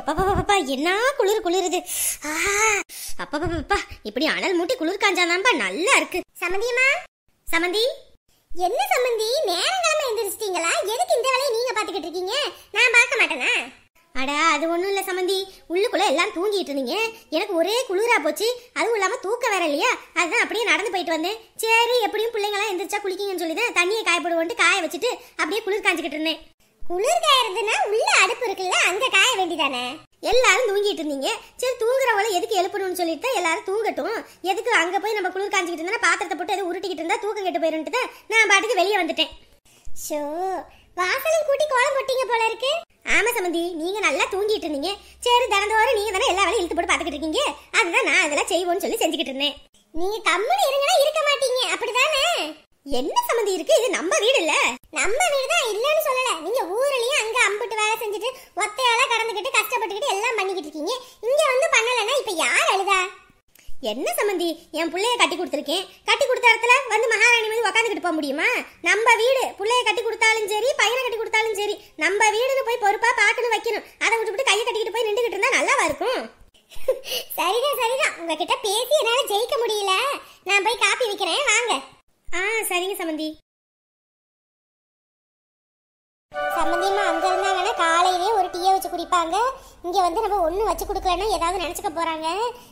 எப்பப்பா என்ன குளிர் குளிருது அப்பப்பா இப்படி அனல் மூட்டி குளிர் காஞ்சாதான்ப்பா நல்லா இருக்கு சமந்தியம்மா சமந்தி என்ன சமந்தி நேரங்காலமா எந்திரிச்சிட்டீங்களா எதுக்கு இந்த வேலையை நீங்க பாத்துக்கிட்டு இருக்கீங்க நான் பார்க்க மாட்டேனா அடா அது ஒன்றும் இல்லை சமந்தி உள்ளுக்குள்ளே எல்லாம் தூங்கிட்டு இருந்தீங்க எனக்கு ஒரே குளிராக போச்சு அதுவும் இல்லாமல் தூக்க வேற இல்லையா அதுதான் அப்படியே நடந்து போயிட்டு வந்தேன் சரி எப்படியும் பிள்ளைங்களாம் எந்திரிச்சா குளிக்கிங்கன்னு சொல்லி தான் தண்ணியை காயப்படுவோன்ட்டு காய வச்சுட்டு அப்படியே குளிர் காஞ்சிக்கிட்டு இருந்தேன் குளிர் காயறதுன்னா உள்ள அடுப்பு இருக்குல்ல அங்க காய வேண்டிதானே எல்லாரும் தூங்கிட்டு இருந்தீங்க சரி தூங்குறவள எதுக்கு எழுப்பணும்னு சொல்லிட்டு எல்லாரும் தூங்கட்டும் எதுக்கு அங்க போய் நம்ம குளிர் காஞ்சிக்கிட்டு இருந்தா பாத்திரத்தை போட்டு எதுவும் உருட்டிக்கிட்டு இருந்தா தூக்கம் கெட்டு போயிருந்துட்டு நான் பாட்டுக்கு வெளியே வந்துட்டேன் ஷோ வாசலும் கூட்டி கோலம் போட்டீங்க போல இருக்கு ஆமா சமந்தி நீங்க நல்லா தூங்கிட்டு இருந்தீங்க சரி தினந்தோறும் நீங்க தானே எல்லா வேலையும் இழுத்து போட்டு பாத்துக்கிட்டு இருக்கீங்க அதுதான் நான் அதெல்லாம் செய்வோம்னு சொல்லி செஞ்சுக்கிட்டு இருந்தேன் நீங்க கம்முன்னு இருங்கன்னா இருக்க மாட்டீங்க அப்படிதானே என்ன சம்மந்தி இருக்கு இது நம்ம வீடு இல்ல நம்ம வீடு தான் இல்லன்னு சொல்லல நீங்க ஊர்லயும் அங்க அம்பிட்டு வேலை செஞ்சுட்டு ஒத்தையால கடந்துக்கிட்டு கஷ்டப்பட்டுக்கிட்டு எல்லாம் பண்ணிக்கிட்டு இருக்கீங்க இங்க வந்து பண்ணலன்னா இப்ப யார் அழுதா என்ன சம்மந்தி என் பிள்ளைய கட்டி கொடுத்துருக்கேன் கட்டி கொடுத்த இடத்துல வந்து மகாராணி வந்து உக்காந்துக்கிட்டு போக முடியுமா நம்ம வீடு பிள்ளைய கட்டி கொடுத்தாலும் சரி பையனை கட்டி கொடுத்தாலும் சரி நம்ம வீடுன்னு போய் பொறுப்பா பாட்டுன்னு வைக்கணும் அதை விட்டுவிட்டு கையை கட்டிக்கிட்டு போய் நின்றுக்கிட்டு இருந்தா நல்லாவா இருக்கும் சரிதான் சரிதான் உங்ககிட்ட பேசி என்னால ஜெயிக்க முடியல நான் போய் காப்பி விக்கிறேன் வாங்க ஆ சரிங்க சமந்தி சம்மந்தியமா அங்க இருந்தாங்கன்னா காலையிலே ஒரு டீயை வச்சு குடிப்பாங்க இங்க வந்து நம்ம ஒண்ணு வச்சு கொடுக்கலன்னா ஏதாவது நினைச்சுக்க போறாங்க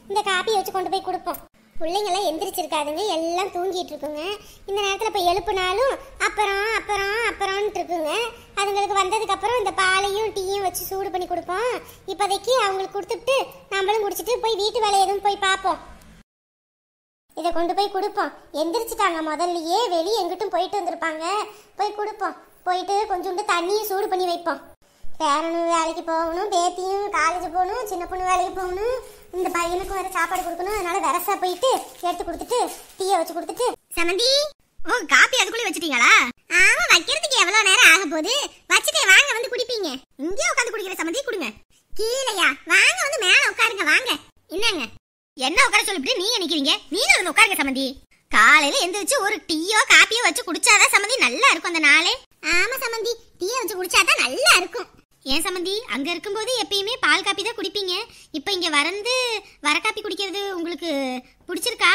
இந்த காப்பியை வச்சு கொண்டு போய் கொடுப்போம் பிள்ளைங்களாம் எந்திரிச்சிருக்காதுங்க எல்லாம் தூங்கிட்டு இருக்குங்க இந்த நேரத்தில் இப்போ எழுப்புனாலும் அப்புறம் அப்புறம் அப்புறம்ன்ட்டு இருக்குங்க அதுங்களுக்கு வந்ததுக்கப்புறம் இந்த பாலையும் டீயும் வச்சு சூடு பண்ணி கொடுப்போம் இப்போதைக்கு அவங்களுக்கு கொடுத்துட்டு நம்மளும் குடிச்சிட்டு போய் வீட்டு வேலை எதுவும் போய் பார்ப்போம் இதை கொண்டு போய் கொடுப்போம் எந்திரிச்சிட்டாங்க முதல்லயே வெளியே எங்கிட்டும் போயிட்டு வந்திருப்பாங்க போய் கொடுப்போம் போயிட்டு கொஞ்சோண்டு தண்ணியும் சூடு பண்ணி வைப்போம் பேரனும் வேலைக்கு போகணும் பேத்தியும் காலேஜ் போகணும் சின்ன பொண்ணு வேலைக்கு போகணும் இந்த பையனுக்கும் வேற சாப்பாடு கொடுக்கணும் அதனால வெரசா போயிட்டு எடுத்து கொடுத்துட்டு டீயை வச்சு கொடுத்துட்டு சமந்தி ஓ காப்பி அதுக்குள்ளே வச்சிட்டீங்களா ஆமா வைக்கிறதுக்கு எவ்வளவு நேரம் ஆக போகுது வச்சுட்டே வாங்க வந்து குடிப்பீங்க இங்கேயே உட்காந்து குடிக்கிற சமந்தி குடுங்க கீழையா வாங்க வந்து மேல உட்காருங்க வாங்க என்னங்க என்ன உட்கார சொல்லிட்டு நீங்க நினைக்கிறீங்க நீங்க வந்து உட்காருங்க சமந்தி காலையில எந்திரிச்சு ஒரு டீயோ காப்பியோ வச்சு குடிச்சாதான் சமந்தி நல்லா இருக்கும் அந்த நாளே ஆமா சமந்தி டீயை வச்சு குடிச்சாதான் நல்லா இருக்கும் ஏன் சமந்தி அங்க இருக்கும்போது எப்பயுமே பால் காப்பி தான் குடிப்பீங்க இப்போ இங்க வரந்து வர காப்பி குடிக்கிறது உங்களுக்கு பிடிச்சிருக்கா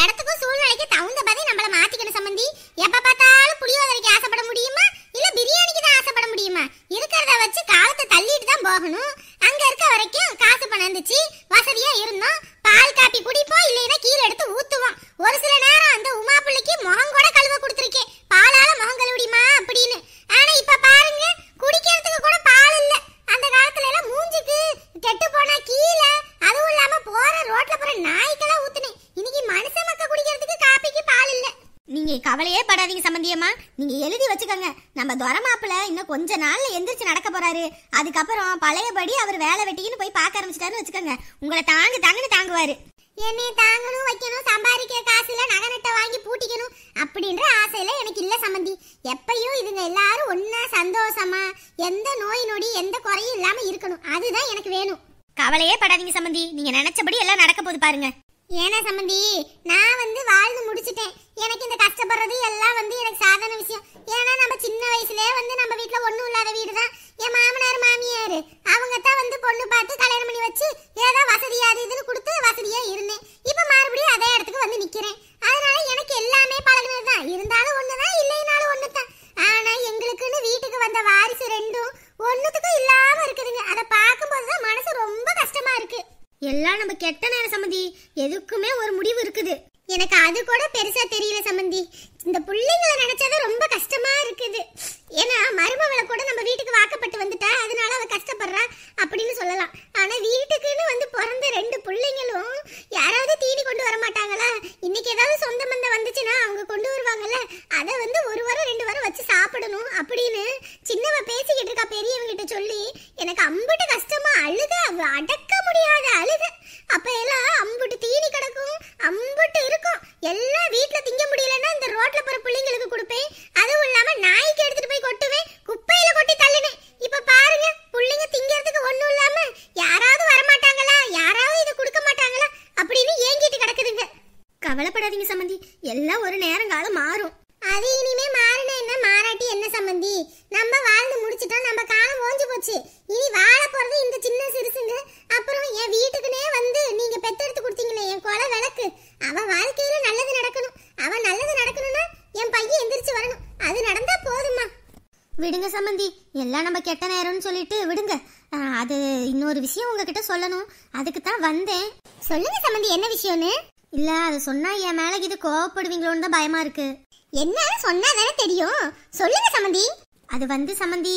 இடத்துக்கும் சூழ்நிலைக்கு தகுந்த பதில் நம்மள மாத்திக்கணும் சமந்தி எப்ப பார்த்தாலும் புளியோதரைக்கு ஆசைப்பட முடியுமா இல்ல பிரியாணிக்கு தான் ஆசைப்பட முடியுமா இருக்கிறத வச்சு காலத்தை தள்ளிட்டு தான் போகணும் அங்க இருக்க வரைக்கும் காசு பணம் இருந்துச்சு வசதியா இருந்தோம் பால் காப்பி குடிப்போம் இல்லைன்னா கீழே எடுத்து ஊத்துவோம் ஒரு சில நேரம் அந்த உமா பிள்ளைக்கு முகம் கூட நம்ம துரமாப்பிள இன்னும் கொஞ்ச நாள்ல எந்திரிச்சு நடக்க போறாரு அதுக்கப்புறம் பழையபடி அவர் வேலை வெட்டின்னு போய் பார்க்க ஆரம்பிச்சிட்டாருன்னு வச்சுக்கோங்க உங்களை தாங்கு தாங்கன்னு தாங்குவாரு என்னை தாங்கணும் வைக்கணும் சம்பாதிக்கிற காசுல நகை வாங்கி பூட்டிக்கணும் அப்படின்ற ஆசையில எனக்கு இல்ல சம்பந்தி எப்பயும் இதுங்க எல்லாரும் ஒன்னா சந்தோஷமா எந்த நோய் நொடி எந்த குறையும் இல்லாம இருக்கணும் அதுதான் எனக்கு வேணும் கவலையே படாதீங்க சம்பந்தி நீங்க நினைச்சபடி எல்லாம் நடக்க போது பாருங்க ஏன்னா சம்பந்தி நான் வந்து வாழ்ந்து முடிச்சிட்டேன் எனக்கு இந்த கஷ்டப்படுறது எல்லாம் வந்து எனக்கு பிள்ளைங்கள நினைச்சாதான் ரொம்ப கஷ்டமா இருக்குது ஏன்னா மருமவளை கூட நம்ம வீட்டுக்கு வாக்கப்பட்டு வந்துட்டா அதனால அவ கஷ்டப்படுறா அப்படின்னு சொல்லலாம் ஆனா வீட்டுக்குன்னு வந்து பிறந்த ரெண்டு பிள்ளைங்களும் யாராவது தீனி கொண்டு வர மாட்டாங்களா இன்னைக்கு ஏதாவது சொந்த பந்தம் வந்துச்சுன்னா அவங்க கொண்டு வருவாங்கல்ல அதை வந்து ஒரு வாரம் ரெண்டு வாரம் வச்சு சாப்பிடணும் அப்படின்னு சின்னவ பேசிக்கிட்டு இருக்கா பெரியவங்கிட்ட சொல்லி எனக்கு அம்புட்டு கஷ்டமா அழுத அடக்க முடியாத அழுத அப்ப எல்லாம் அம்புட்டு தீனி கிடக்கும் அம்புட்டு இருக்கும் எல்லாம் வீட்டுல திங்க முடியும் ஓட்டல பருப்பு சம்மந்தி எல்லாம் நம்ம கெட்ட நேரம்னு சொல்லிட்டு விடுங்க அது இன்னொரு விஷயம் உங்ககிட்ட சொல்லணும் அதுக்கு தான் வந்தேன் சொல்லுங்க சம்மந்தி என்ன விஷயம்னு இல்ல அது சொன்னா என் மேல இது கோவப்படுவீங்களோன்னு தான் பயமா இருக்கு என்ன சொன்னா தானே தெரியும் சொல்லுங்க சம்மந்தி அது வந்து சம்மந்தி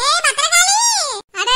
ஏ பத்திரகாளி அட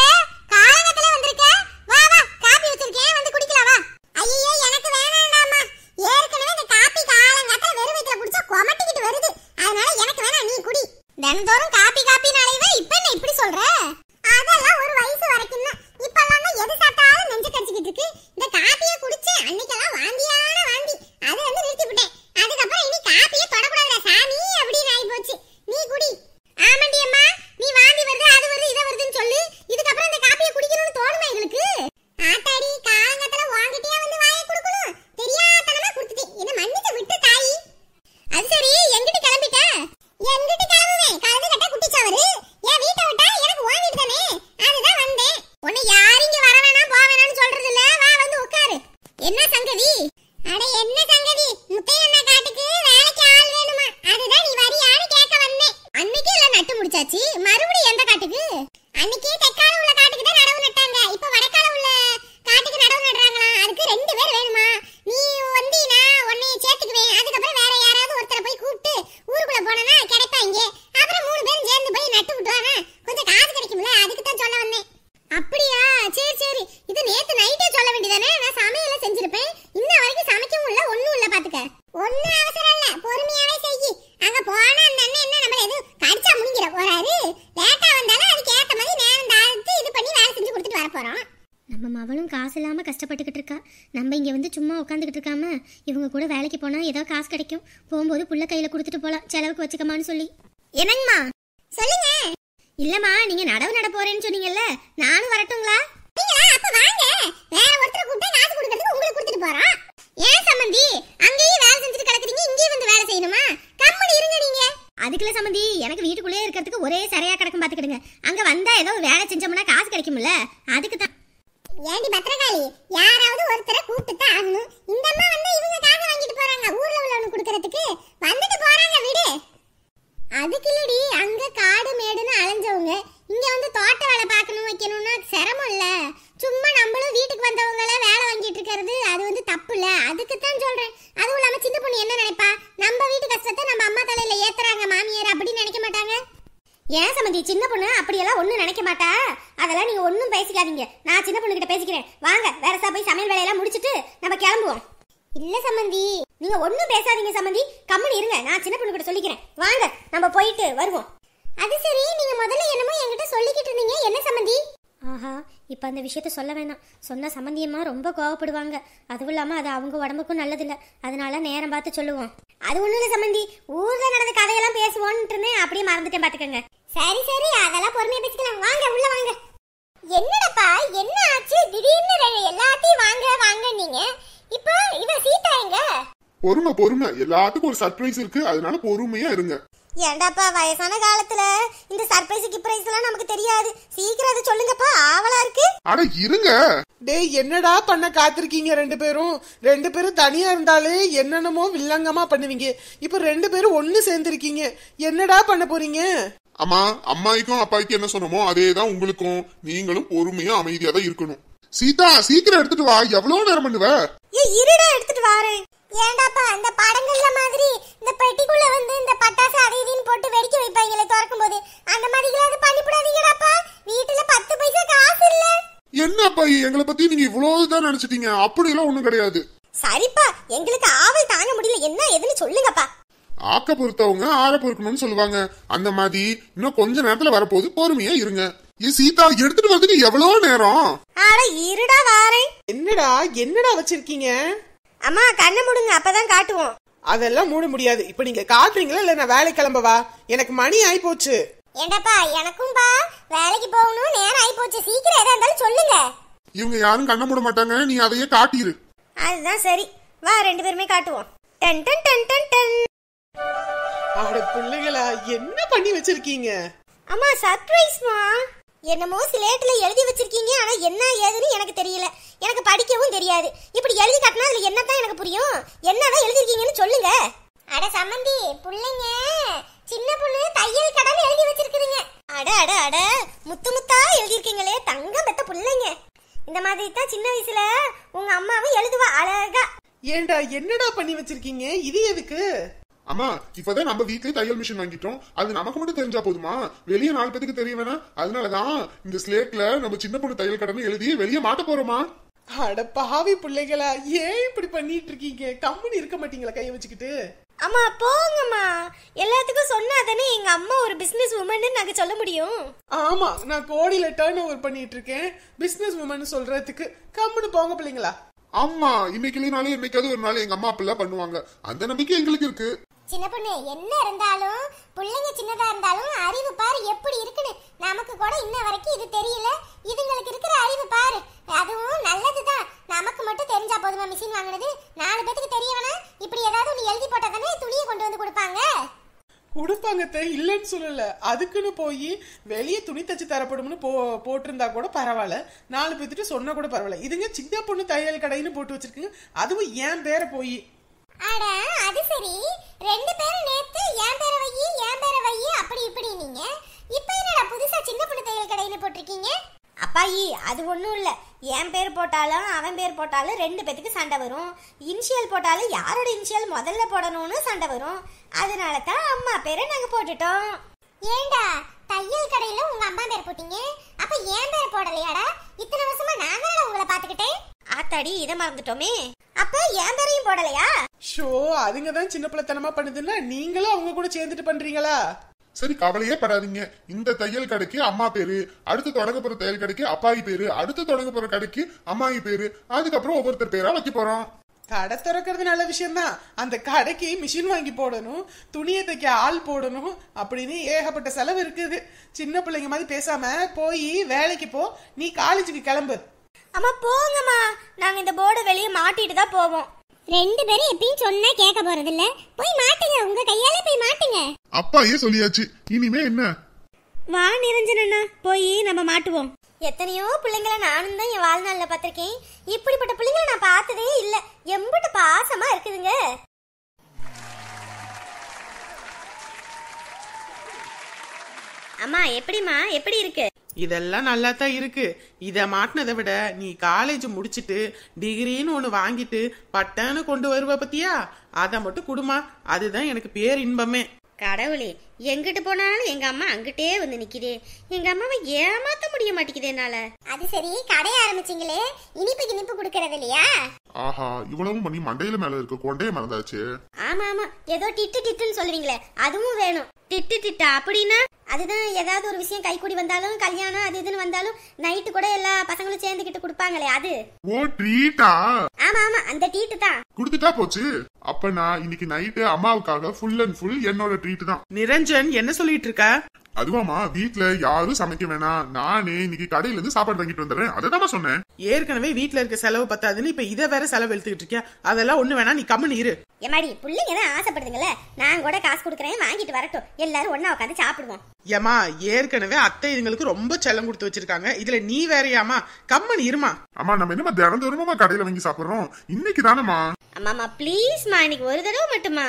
நம்ம அவளும் காசு இல்லாமல் கஷ்டப்பட்டுக்கிட்டு இருக்கா நம்ம இங்கே வந்து சும்மா உட்காந்துக்கிட்டு இருக்காம இவங்க கூட வேலைக்கு போனால் ஏதோ காசு கிடைக்கும் போகும்போது புள்ள கையில் கொடுத்துட்டு போகலாம் செலவுக்கு வச்சுக்கமான்னு சொல்லி என்னங்கம்மா சொல்லுங்க இல்லம்மா நீங்க நடவு நட போறேன்னு சொன்னீங்கல்ல நானும் வரட்டுங்களா வீட்டுக்குள்ளே வாங்க ஒருத்தர் கொடுத்துட்டு ஏன் அங்கேயும் வேலை கிடக்குறீங்க இங்கேயும் வந்து வேலை செய்யணுமா இருங்க எனக்கு வீட்டுக்குள்ளேயே இருக்கிறதுக்கு ஒரே சரியா கிடக்கும் பார்த்துக்கிடுங்க அங்கே வந்தால் ஏதோ வேலை செஞ்சோம்னா காசு கிடைக்கும்ல அதுக்கு தான் ஏண்டி பத்திரகாளி யாராவது ஒருத்தரை கூப்பிட்டு தான் ஆகணும் இந்த அம்மா வந்து இவங்க காசை வாங்கிட்டு போறாங்க ஊர்ல உள்ளவனு குடுக்கறதுக்கு வந்துட்டு போறாங்க விடு அதுக்கு இல்லடி அங்க காடு மேடுன்னு அலைஞ்சவங்க இங்க வந்து தோட்ட வேலை பார்க்கணும் வைக்கணும்னா சிரமம் இல்ல சும்மா நம்மளும் வீட்டுக்கு வந்தவங்கள வேலை வாங்கிட்டு இருக்கிறது அது வந்து தப்பு இல்ல அதுக்கு தான் சொல்றேன் அதுவும் இல்லாம சின்ன பொண்ணு என்ன நினைப்பா நம்ம வீட்டு கஷ்டத்தை நம்ம அம்மா தலையில ஏத்துறாங்க மாமியார் அப்படின்னு நினைக்க ஏன் சமந்தி சின்ன பொண்ணு அப்படியெல்லாம் ஒன்றும் நினைக்க மாட்டா அதெல்லாம் நீங்கள் ஒன்றும் பேசிக்காதீங்க நான் சின்ன பொண்ணுகிட்ட பேசிக்கிறேன் வாங்க வேறசா போய் சமையல் வேலையெல்லாம் முடிச்சுட்டு நம்ம கிளம்புவோம் இல்லை சம்மந்தி நீங்கள் ஒன்றும் பேசாதீங்க சம்மந்தி கம்முன்னு இருங்க நான் சின்ன பொண்ணுகிட்ட சொல்லிக்கிறேன் வாங்க நம்ம போயிட்டு வருவோம் அது சரி நீங்கள் முதல்ல என்னமோ என்கிட்ட சொல்லிக்கிட்டு இருந்தீங்க என்ன சம்மந்தி ஆஹா இப்போ அந்த விஷயத்த சொல்ல வேணாம் சொன்ன சம்மந்தியமாக ரொம்ப கோவப்படுவாங்க அதுவும் இல்லாமல் அது அவங்க உடம்புக்கும் நல்லதில்லை அதனால நேரம் பார்த்து சொல்லுவோம் அது ஒன்றும் இல்லை சம்மந்தி ஊரில் நடந்த கதையெல்லாம் பேசுவோன்ட்டு அப்படியே மறந்துட்டேன் பார்த்துக்கங்க சரி சரி அதெல்லாம் பொறுமையா பேசிக்கலாம் வாங்க உள்ள வாங்க என்னடப்பா என்ன ஆச்சு திடீர்னு எல்லாத்தையும் வாங்க வாங்க நீங்க இப்போ இவ சீட்டா எங்க பொறுமை பொறுமை எல்லாத்துக்கும் ஒரு சர்ப்ரைஸ் இருக்கு அதனால பொறுமையா இருங்க ஏண்டாப்பா வயசான காலத்துல இந்த சர்ப்ரைஸ் கிப்ரைஸ் எல்லாம் நமக்கு தெரியாது சீக்கிரம் அதை சொல்லுங்கப்பா ஆவலா இருக்கு அட இருங்க டேய் என்னடா பண்ண காத்திருக்கீங்க ரெண்டு பேரும் ரெண்டு பேரும் தனியா இருந்தாலே என்னென்னமோ வில்லங்கமா பண்ணுவீங்க இப்ப ரெண்டு பேரும் ஒன்னு சேர்ந்திருக்கீங்க என்னடா பண்ண போறீங்க அம்மா அம்மாய்க்கும் அப்பாய்க்கும் என்ன சொன்னமோ அதே தான் உங்களுக்கும் நீங்களும் பொறுமையா அமைதியா தான் இருக்கணும் சீதா சீக்கிரம் எடுத்துட்டு வா எவ்வளவு நேரம் பண்ணுவ இருடா எடுத்துட்டு வாரேன் ஏண்டாப்பா அந்த படங்கள்ல மாதிரி இந்த பெட்டிக்குள்ள வந்து இந்த பட்டாசு அது இதுன்னு போட்டு வெடிக்க வைப்பாங்களே திறக்கும் போது அந்த மாதிரி எல்லாம் பண்ணிவிடாதீங்கடாப்பா வீட்டுல பத்து பைசா காசு இல்ல என்னப்பா எங்களை பத்தி நீங்க இவ்வளவு தான் நினைச்சிட்டீங்க அப்படி எல்லாம் ஒண்ணும் கிடையாது சரிப்பா எங்களுக்கு ஆவல் தாங்க முடியல என்ன எதுன்னு சொல்லுங்கப்பா ஆக்க பொறுத்தவங்க ஆற பொறுக்கணும்னு சொல்லுவாங்க அந்த மாதிரி இன்னும் கொஞ்ச நேரத்துல வரப்போகுது பொறுமையா இருங்க சீதா எடுத்துட்டு வந்து எவ்வளவு நேரம் இருடா என்னடா என்னடா வச்சிருக்கீங்க அம்மா கண்ணை முடுங்க அப்பதான் காட்டுவோம் அதெல்லாம் மூட முடியாது இப்ப நீங்க காட்டுறீங்களா இல்ல நான் வேலை கிளம்பவா எனக்கு மணி ஆயி போச்சு என்னப்பா எனக்கும் பா வேலைக்கு போகணும் நேரம் ஆயி போச்சு சீக்கிரம் எதா இருந்தாலும் சொல்லுங்க இவங்க யாரும் கண்ணை மூட மாட்டாங்க நீ அதையே காட்டிரு அதுதான் சரி வா ரெண்டு பேருமே காட்டுவோம் டன் டன் டன் டன் டன் அட பிள்ளைகளா என்ன பண்ணி வச்சிருக்கீங்க அம்மா சர்ப்ரைஸ்மா என்னமோ ஸ்லேட்ல எழுதி வச்சிருக்கீங்க ஆனா என்ன ஏதுன்னு எனக்கு தெரியல எனக்கு படிக்கவும் தெரியாது இப்படி எழுதி காட்டினா அதுல என்னதான் எனக்கு புரியும் என்னதான் எழுதிருக்கீங்கன்னு சொல்லுங்க அட சம்மந்தி பிள்ளைங்க சின்ன பொண்ணு தையல் கடன் எழுதி வச்சிருக்குதுங்க அட அட அட முத்து முத்தா எழுதிருக்கீங்களே தங்கம் பெத்த பிள்ளைங்க இந்த மாதிரி தான் சின்ன வயசுல உங்க அம்மாவும் எழுதுவா அழகா ஏண்டா என்னடா பண்ணி வச்சிருக்கீங்க இது எதுக்கு அம்மா இப்பதான் நம்ம வீட்லயே தையல் மிஷின் வாங்கிட்டோம் அது நமக்கு மட்டும் தெரிஞ்சா போதுமா வெளியே நாலு பேத்துக்கு தெரிய வேணா அதனாலதான் இந்த ஸ்லேட்ல நம்ம சின்ன பொண்ணு தையல் கடன் எழுதி வெளியே மாட்ட போறோமா அட பாவி பிள்ளைகளா ஏன் இப்படி பண்ணிட்டு இருக்கீங்க கம்முன்னு இருக்க மாட்டீங்களா கையை வச்சுக்கிட்டு அம்மா போங்கம்மா எல்லாத்துக்கும் சொன்னா தானே எங்க அம்மா ஒரு பிசினஸ் உமன்னு நாங்க சொல்ல முடியும் ஆமா நான் கோடியில டர்ன் ஓவர் பண்ணிட்டு இருக்கேன் பிசினஸ் உமன் சொல்றதுக்கு கம்முன்னு போங்க பிள்ளைங்களா ஆமா இன்னைக்கு இல்லைனாலும் என்னைக்காவது ஒரு நாள் எங்க அம்மா அப்படிலாம் பண்ணுவாங்க அந்த நம்பிக்கை எங்களுக்கு இருக்கு சின்ன பொண்ணு என்ன இருந்தாலும் பிள்ளைங்க சின்னதா இருந்தாலும் அறிவு பாரு எப்படி இருக்குன்னு நமக்கு கூட இன்ன வரைக்கும் இது தெரியல இதுங்களுக்கு இருக்கிற அறிவு பாரு அதுவும் நல்லதுதான் நமக்கு மட்டும் தெரிஞ்சா போதுமா மிஷின் வாங்கினது நாலு பேத்துக்கு தெரிய இப்படி ஏதாவது ஒன்று எழுதி போட்டா துணியை கொண்டு வந்து கொடுப்பாங்க கொடுப்பாங்கத்த இல்லைன்னு சொல்லல அதுக்குன்னு போய் வெளியே துணி தச்சு தரப்படும்னு போ போட்டிருந்தா கூட பரவாயில்ல நாலு பேத்துட்டு சொன்னா கூட பரவாயில்ல இதுங்க சின்ன பொண்ணு தையல் கடைன்னு போட்டு வச்சிருக்குங்க அதுவும் ஏன் பேரை போய் அட அது சரி ரெண்டு பேரும் நேத்து ஏன் பேர வையி ஏன் பேர வையி அப்படி இப்படி நீங்க இப்போ என்னடா புதுசா சின்ன புள்ள தையல் கடையில போட்டிருக்கீங்க அப்பாயி அது ஒன்றும் இல்லை என் பேர் போட்டாலும் அவன் பேர் போட்டாலும் ரெண்டு பேத்துக்கு சண்டை வரும் இனிஷியல் போட்டாலும் யாரோட இனிஷியல் முதல்ல போடணும்னு சண்டை வரும் அதனால தான் அம்மா பேரை நாங்கள் போட்டுட்டோம் ஏண்டா தையல் கடையில உங்க அம்மா பேர் போட்டீங்க அப்ப ஏன் பேர் போடலையாடா இத்தனை வருஷமா நாங்களா உங்களை பாத்துக்கிட்டேன் ஆத்தாடி இத மறந்துட்டோமே அப்ப ஏன் பேரையும் போடலையா ஷோ அதுங்க தான் சின்ன பிள்ளைத்தனமா பண்ணுதுன்னா நீங்களும் அவங்க கூட சேர்ந்துட்டு பண்றீங்களா சரி கவலையே படாதீங்க இந்த தையல் கடைக்கு அம்மா பேரு அடுத்து தொடங்க போற தையல் கடைக்கு அப்பாயி பேரு அடுத்து தொடங்க போற கடைக்கு அம்மாயி பேரு அதுக்கப்புறம் ஒவ்வொருத்தர் பேரா வைக்க போறோம் கடை திறக்கிறது நல்ல விஷயம்தான் அந்த கடைக்கு மிஷின் வாங்கி போடணும் துணியை தைக்க ஆள் போடணும் அப்படின்னு ஏகப்பட்ட செலவு இருக்குது சின்ன பிள்ளைங்க மாதிரி பேசாம போய் வேலைக்கு போ நீ காலேஜுக்கு கிளம்பு அம்மா போங்கம்மா நாங்க இந்த போர்டை வெளியே மாட்டிட்டு தான் போவோம் ரெண்டு பேரும் எப்பயும் சொன்னா கேட்க போறது இல்ல போய் மாட்டுங்க உங்க கையால போய் மாட்டுங்க அப்பா ஏன் சொல்லியாச்சு இனிமே என்ன வா நிரஞ்சனண்ணா போய் நம்ம மாட்டுவோம் எத்தனையோ பிள்ளைங்களை நானும் தான் என் வாழ்நாளில் பார்த்துருக்கேன் இப்படிப்பட்ட பிள்ளைங்களை நான் பார்த்ததே இல்லை எம்பிட்டு பாசமா இருக்குதுங்க அம்மா எப்படிமா எப்படி இருக்கு இதெல்லாம் நல்லா தான் இருக்கு இத மாட்டினதை விட நீ காலேஜ் முடிச்சிட்டு டிகிரின்னு ஒண்ணு வாங்கிட்டு பட்டன்னு கொண்டு வருவ பத்தியா அத மட்டும் குடுமா அதுதான் எனக்கு பேர் இன்பமே கடவுளே எங்கிட்டு போனாலும் எங்க அம்மா அங்கிட்டே வந்து நிக்குதே எங்க அம்மாவை ஏமாத்த முடிய மாட்டேங்குது என்னால அது சரி கடை ஆரம்பிச்சீங்களே இனிப்பு இனிப்பு குடுக்கறது இல்லையா ஆஹா இவ்வளவும் பண்ணி மண்டையில மேல இருக்க கொண்டே மறந்தாச்சு ஆமா ஆமா ஏதோ டிட்டு டிட்டுன்னு சொல்லுவீங்களே அதுவும் வேணும் திட்டு திட்டா அப்படின்னா அதுதான் ஏதாவது ஒரு விஷயம் கைக்கூடி வந்தாலும் கல்யாணம் அது இதுன்னு வந்தாலும் நைட்டு கூட எல்லா பசங்களும் சேர்ந்துகிட்டு குடுப்பாங்களே அது ஓ ட்ரீட்டா ஆமா ஆமா அந்த ட்ரீட் தான் குடுத்துட்டா போச்சு அப்ப நான் இன்னைக்கு நைட்டு அம்மாவுக்காக ஃபுல் அண்ட் ஃபுல் என்னோட ட்ரீட் தான் நிரஞ்சன் என்ன சொல்லிட்டு இருக்க அதுவாமா வீட்ல யாரும் சமைக்க வேணாம் நானே இன்னைக்கு கடையில இருந்து சாப்பாடு வாங்கிட்டு வந்துடுறேன் அதை தான் சொன்னேன் ஏற்கனவே வீட்ல இருக்க செலவு பத்தாதுன்னு இப்ப இதை வேற செலவு எழுத்துக்கிட்டு இருக்கேன் அதெல்லாம் ஒண்ணு வேணா நீ கம்முன்னு இரு ஏமாடி பிள்ளைங்க தான் ஆசைப்படுதுங்களே நான் கூட காசு கொடுக்குறேன் வாங்கிட்டு வரட்டும் எல்லாரும் ஒண்ணா உட்காந்து சாப்பிடுவோம் ஏமா ஏற்கனவே அத்தை இதுங்களுக்கு ரொம்ப செல்லம் கொடுத்து வச்சிருக்காங்க இதுல நீ வேறையாமா கம்மன் இருமா அம்மா நம்ம என்னமா தினந்தோறுமா கடையில வாங்கி சாப்பிடுறோம் இன்னைக்கு தானம்மா அம்மாமா ப்ளீஸ்மா இன்னைக்கு ஒரு தடவை மட்டுமா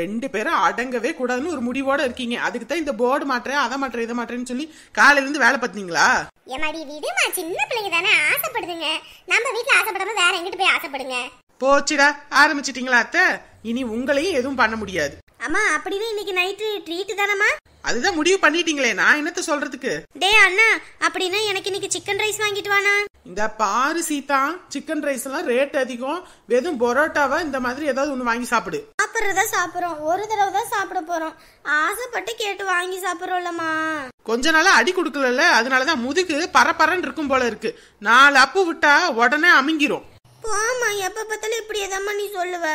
ரெண்டு பேரும் அடங்கவே கூடாதுன்னு ஒரு முடிவோட இருக்கீங்க அதுக்கு தான் இந்த போர்டு மாட்டுறேன் அதை மாட்டுறேன் இதை மாட்டுறேன்னு சொல்லி காலையில இருந்து வேலை பார்த்தீங்களா ஏமாடி விடுமா சின்ன பிள்ளைங்க தானே ஆசைப்படுதுங்க நம்ம வீட்டுல ஆசைப்படாம வேற எங்கிட்டு போய் ஆசைப்படுங்க போச்சுடா ஆரம்பிச்சிட்டீங்களா அத்தை இனி உங்களையும் எதுவும் பண்ண முடியாது அம்மா அப்படின்னா இன்னைக்கு நைட்டு ட்ரீட் தானம்மா அதுதான் முடிவு பண்ணிட்டீங்களே நான் என்னத்த சொல்றதுக்கு டே அண்ணா அப்படின்னா எனக்கு இன்னைக்கு சிக்கன் ரைஸ் வாங்கிட்டு வானா இந்த பாரு சீதா சிக்கன் ரைஸ் எல்லாம் ரேட் அதிகம் வெறும் பரோட்டாவா இந்த மாதிரி ஏதாவது ஒண்ணு வாங்கி சாப்பிடு சாப்பிடுறதா சாப்பிடுறோம் ஒரு தடவை தான் சாப்பிட போறோம் ஆசைப்பட்டு கேட்டு வாங்கி சாப்பிடுறோம்லமா கொஞ்ச நாளா அடி கொடுக்கல அதனாலதான் முதுகு பரபரன்னு இருக்கும் போல இருக்கு நாலு அப்பு விட்டா உடனே அமுங்கிரும் போமா எப்ப பார்த்தாலும் இப்படி நீ சொல்லுவ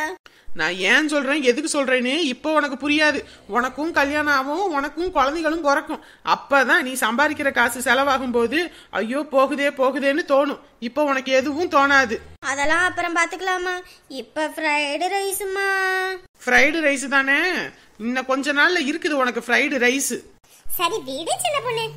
நான் ஏன் சொல்றேன் எதுக்கு சொல்றேன்னு இப்போ உனக்கு புரியாது உனக்கும் கல்யாணம் ஆகும் உனக்கும் குழந்தைகளும் பிறக்கும் அப்பதான் நீ சம்பாதிக்கிற காசு செலவாகும் போது ஐயோ போகுதே போகுதேன்னு தோணும் இப்போ உனக்கு எதுவும் தோணாது அதெல்லாம் அப்புறம் பாத்துக்கலாமா இப்ப ஃப்ரைடு ரைஸ்மா ஃப்ரைடு ரைஸ் தானே இன்னும் கொஞ்ச நாள்ல இருக்குது உனக்கு ஃப்ரைடு ரைஸ் சரி வீடு சின்ன பொண்ணு